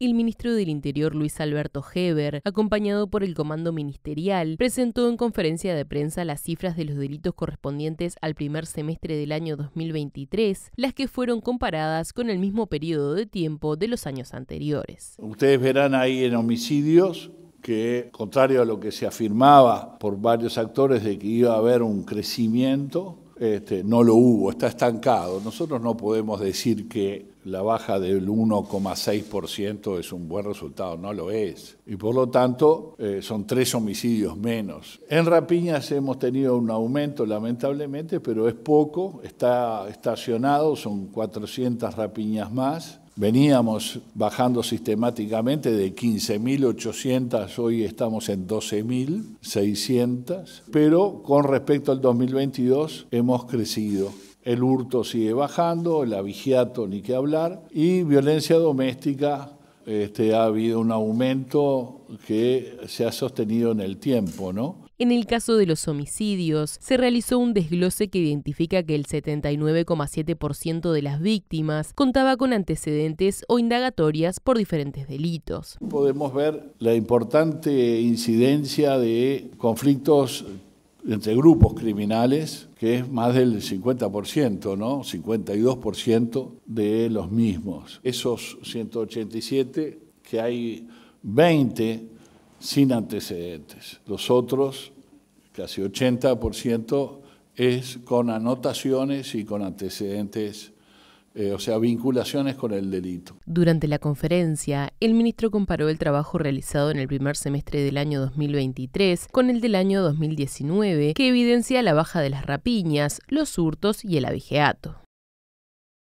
El ministro del Interior Luis Alberto Heber, acompañado por el Comando Ministerial, presentó en conferencia de prensa las cifras de los delitos correspondientes al primer semestre del año 2023, las que fueron comparadas con el mismo periodo de tiempo de los años anteriores. Ustedes verán ahí en homicidios que, contrario a lo que se afirmaba por varios actores de que iba a haber un crecimiento, este, no lo hubo, está estancado. Nosotros no podemos decir que la baja del 1,6% es un buen resultado, no lo es. Y por lo tanto, eh, son tres homicidios menos. En rapiñas hemos tenido un aumento, lamentablemente, pero es poco, está estacionado, son 400 rapiñas más. Veníamos bajando sistemáticamente de 15.800, hoy estamos en 12.600, pero con respecto al 2022 hemos crecido. El hurto sigue bajando, el vigiato ni qué hablar, y violencia doméstica este, ha habido un aumento que se ha sostenido en el tiempo, ¿no? En el caso de los homicidios, se realizó un desglose que identifica que el 79,7% de las víctimas contaba con antecedentes o indagatorias por diferentes delitos. Podemos ver la importante incidencia de conflictos entre grupos criminales, que es más del 50%, ¿no? 52% de los mismos. Esos 187, que hay 20 sin antecedentes. Los otros, casi 80%, es con anotaciones y con antecedentes eh, o sea, vinculaciones con el delito. Durante la conferencia, el ministro comparó el trabajo realizado en el primer semestre del año 2023 con el del año 2019, que evidencia la baja de las rapiñas, los hurtos y el abigeato.